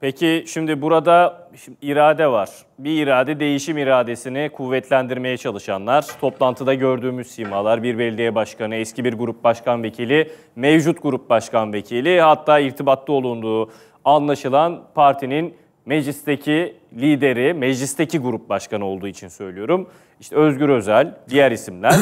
Peki şimdi burada şimdi irade var. Bir irade değişim iradesini kuvvetlendirmeye çalışanlar, toplantıda gördüğümüz simalar, bir belediye başkanı, eski bir grup başkan vekili, mevcut grup başkan vekili, hatta irtibatta olunduğu anlaşılan partinin meclisteki lideri, meclisteki grup başkanı olduğu için söylüyorum. İşte Özgür Özel, diğer isimler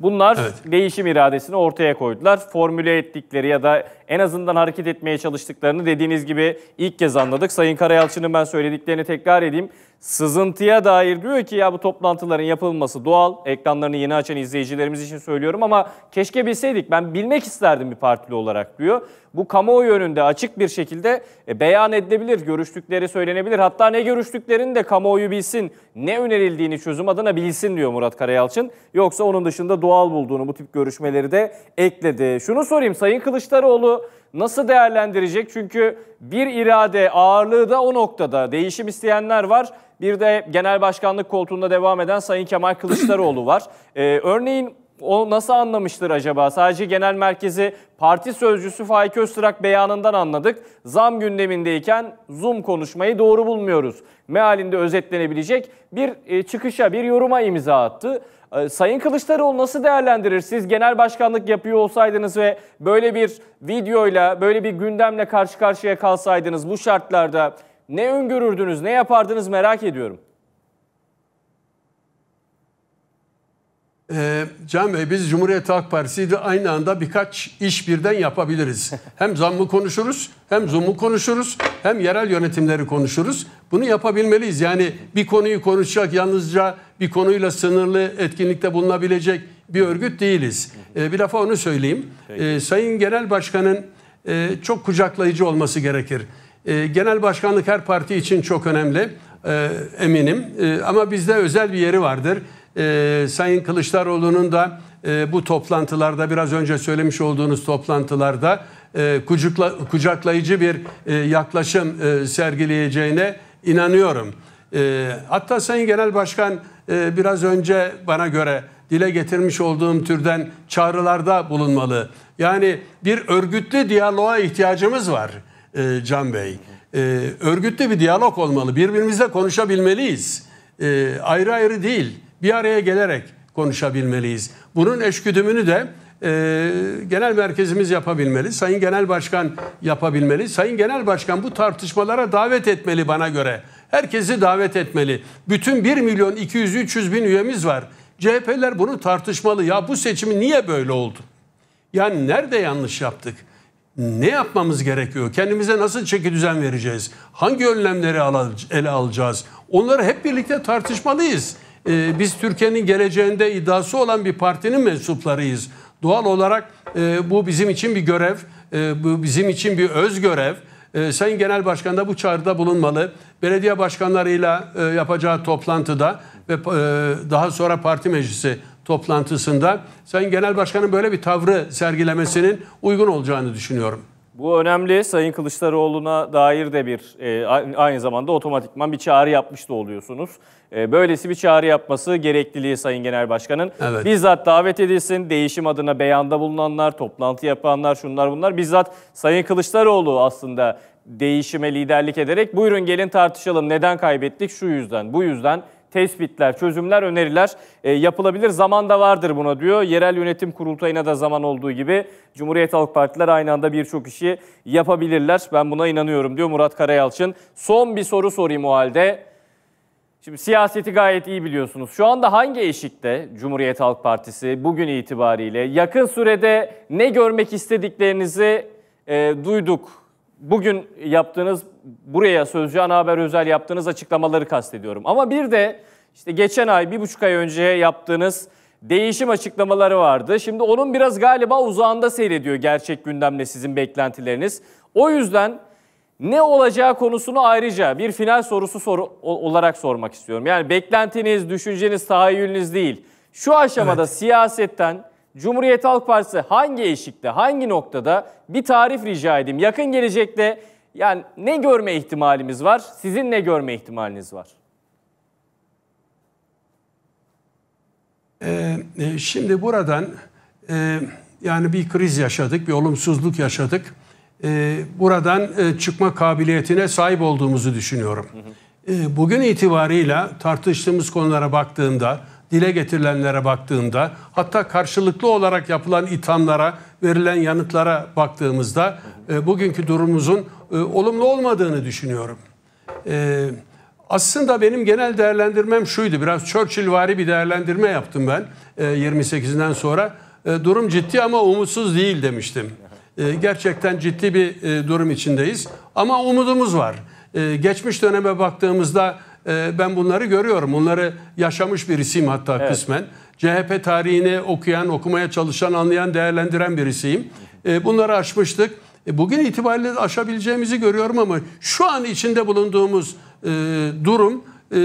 Bunlar evet. değişim iradesini ortaya koydular. Formüle ettikleri ya da en azından hareket etmeye çalıştıklarını dediğiniz gibi ilk kez anladık. Sayın Karayalçı'nın ben söylediklerini tekrar edeyim. Sızıntıya dair diyor ki ya bu toplantıların yapılması doğal. Ekranlarını yeni açan izleyicilerimiz için söylüyorum ama keşke bilseydik. Ben bilmek isterdim bir partili olarak diyor. Bu kamuoyu önünde açık bir şekilde e, beyan edilebilir, görüştükleri söylenebilir. Hatta ne görüştüklerini de kamuoyu bilsin, ne önerildiğini çözüm adına bilsin diyor Murat Karayalçın. Yoksa onun dışında doğal bulduğunu bu tip görüşmeleri de ekledi. Şunu sorayım Sayın Kılıçdaroğlu nasıl değerlendirecek? Çünkü bir irade ağırlığı da o noktada. Değişim isteyenler var. Bir de genel başkanlık koltuğunda devam eden Sayın Kemal Kılıçdaroğlu var. Ee, örneğin o nasıl anlamıştır acaba? Sadece genel merkezi parti sözcüsü Faik Öztrak beyanından anladık. Zam gündemindeyken Zoom konuşmayı doğru bulmuyoruz. Mealinde özetlenebilecek bir e, çıkışa, bir yoruma imza attı. E, Sayın Kılıçdaroğlu nasıl değerlendirir? Siz genel başkanlık yapıyor olsaydınız ve böyle bir videoyla, böyle bir gündemle karşı karşıya kalsaydınız bu şartlarda ne öngörürdünüz, ne yapardınız merak ediyorum. Ee, Can Bey biz Cumhuriyet Halk Partisi'yle aynı anda birkaç iş birden yapabiliriz. Hem zammı konuşuruz, hem zumu konuşuruz, hem yerel yönetimleri konuşuruz. Bunu yapabilmeliyiz. Yani bir konuyu konuşacak yalnızca bir konuyla sınırlı etkinlikte bulunabilecek bir örgüt değiliz. Ee, bir defa onu söyleyeyim. Ee, Sayın Genel Başkan'ın e, çok kucaklayıcı olması gerekir. Ee, genel başkanlık her parti için çok önemli e, eminim. E, ama bizde özel bir yeri vardır e, Sayın Kılıçdaroğlu'nun da e, bu toplantılarda biraz önce söylemiş olduğunuz toplantılarda e, kucukla, kucaklayıcı bir e, yaklaşım e, sergileyeceğine inanıyorum. E, hatta Sayın Genel Başkan e, biraz önce bana göre dile getirmiş olduğum türden çağrılarda bulunmalı. Yani bir örgütlü diyaloğa ihtiyacımız var e, Can Bey. E, örgütlü bir diyalog olmalı. Birbirimizle konuşabilmeliyiz. E, ayrı ayrı değil bir araya gelerek konuşabilmeliyiz. Bunun eşgüdümünü de e, genel merkezimiz yapabilmeli. Sayın Genel Başkan yapabilmeli. Sayın Genel Başkan bu tartışmalara davet etmeli bana göre. Herkesi davet etmeli. Bütün 1 milyon 200-300 bin üyemiz var. CHP'ler bunu tartışmalı. Ya bu seçimi niye böyle oldu? Yani nerede yanlış yaptık? Ne yapmamız gerekiyor? Kendimize nasıl çeki düzen vereceğiz? Hangi önlemleri ele alacağız? Onları hep birlikte tartışmalıyız e, biz Türkiye'nin geleceğinde iddiası olan bir partinin mensuplarıyız. Doğal olarak e, bu bizim için bir görev, e, bu bizim için bir öz görev. E, Sayın Genel Başkan da bu çağrıda bulunmalı. Belediye başkanlarıyla e, yapacağı toplantıda ve e, daha sonra parti meclisi toplantısında Sayın Genel Başkan'ın böyle bir tavrı sergilemesinin uygun olacağını düşünüyorum. Bu önemli. Sayın Kılıçdaroğlu'na dair de bir e, aynı zamanda otomatikman bir çağrı yapmış da oluyorsunuz. E, böylesi bir çağrı yapması gerekliliği Sayın Genel Başkan'ın. Evet. Bizzat davet edilsin. Değişim adına beyanda bulunanlar, toplantı yapanlar, şunlar bunlar. Bizzat Sayın Kılıçdaroğlu aslında değişime liderlik ederek buyurun gelin tartışalım. Neden kaybettik? Şu yüzden, bu yüzden tespitler, çözümler, öneriler e, yapılabilir. Zaman da vardır buna diyor. Yerel yönetim kurultayına da zaman olduğu gibi Cumhuriyet Halk Partiler aynı anda birçok işi yapabilirler. Ben buna inanıyorum diyor Murat Karayalçın. Son bir soru sorayım o halde. Şimdi siyaseti gayet iyi biliyorsunuz. Şu anda hangi eşikte Cumhuriyet Halk Partisi bugün itibariyle yakın sürede ne görmek istediklerinizi e, duyduk bugün yaptığınız buraya Sözcü Ana Haber Özel yaptığınız açıklamaları kastediyorum. Ama bir de işte geçen ay bir buçuk ay önce yaptığınız değişim açıklamaları vardı. Şimdi onun biraz galiba uzağında seyrediyor gerçek gündemle sizin beklentileriniz. O yüzden ne olacağı konusunu ayrıca bir final sorusu soru olarak sormak istiyorum. Yani beklentiniz, düşünceniz, tahayyülünüz değil. Şu aşamada evet. siyasetten Cumhuriyet Halk Partisi hangi eşikte, hangi noktada bir tarif rica edeyim. Yakın gelecekte yani ne görme ihtimalimiz var? Sizin ne görme ihtimaliniz var? Ee, e, şimdi buradan e, yani bir kriz yaşadık, bir olumsuzluk yaşadık. E, buradan e, çıkma kabiliyetine sahip olduğumuzu düşünüyorum. Hı hı. E, bugün itibarıyla tartıştığımız konulara baktığımda dile getirilenlere baktığında hatta karşılıklı olarak yapılan ithamlara verilen yanıtlara baktığımızda e, bugünkü durumumuzun e, olumlu olmadığını düşünüyorum. E, aslında benim genel değerlendirmem şuydu. Biraz Churchill bir değerlendirme yaptım ben e, 28'inden sonra. E, durum ciddi ama umutsuz değil demiştim. E, gerçekten ciddi bir e, durum içindeyiz ama umudumuz var. E, geçmiş döneme baktığımızda ee, ben bunları görüyorum. Bunları yaşamış birisiyim hatta evet. kısmen. CHP tarihini okuyan, okumaya çalışan, anlayan, değerlendiren birisiyim. Ee, bunları aşmıştık. E, bugün itibariyle aşabileceğimizi görüyorum ama şu an içinde bulunduğumuz e, durum e,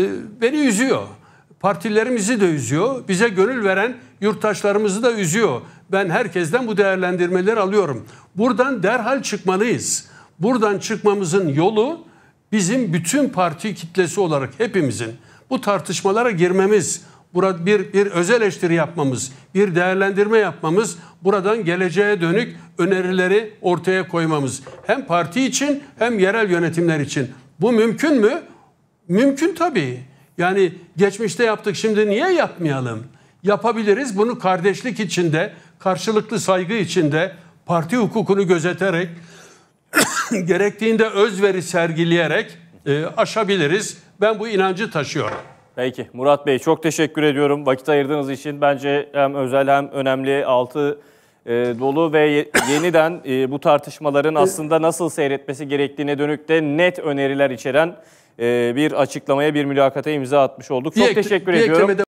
beni üzüyor. Partilerimizi de üzüyor. Bize gönül veren yurttaşlarımızı da üzüyor. Ben herkesten bu değerlendirmeleri alıyorum. Buradan derhal çıkmalıyız. Buradan çıkmamızın yolu bizim bütün parti kitlesi olarak hepimizin bu tartışmalara girmemiz, burada bir bir öz eleştiri yapmamız, bir değerlendirme yapmamız, buradan geleceğe dönük önerileri ortaya koymamız hem parti için hem yerel yönetimler için. Bu mümkün mü? Mümkün tabii. Yani geçmişte yaptık şimdi niye yapmayalım? Yapabiliriz bunu kardeşlik içinde, karşılıklı saygı içinde, parti hukukunu gözeterek gerektiğinde özveri sergileyerek e, aşabiliriz. Ben bu inancı taşıyorum. Peki Murat Bey çok teşekkür ediyorum vakit ayırdığınız için. Bence hem özel hem önemli altı e, dolu ve ye- yeniden e, bu tartışmaların aslında nasıl seyretmesi gerektiğine dönük de net öneriler içeren e, bir açıklamaya, bir mülakata imza atmış olduk. Çok Bir teşekkür bir ediyorum.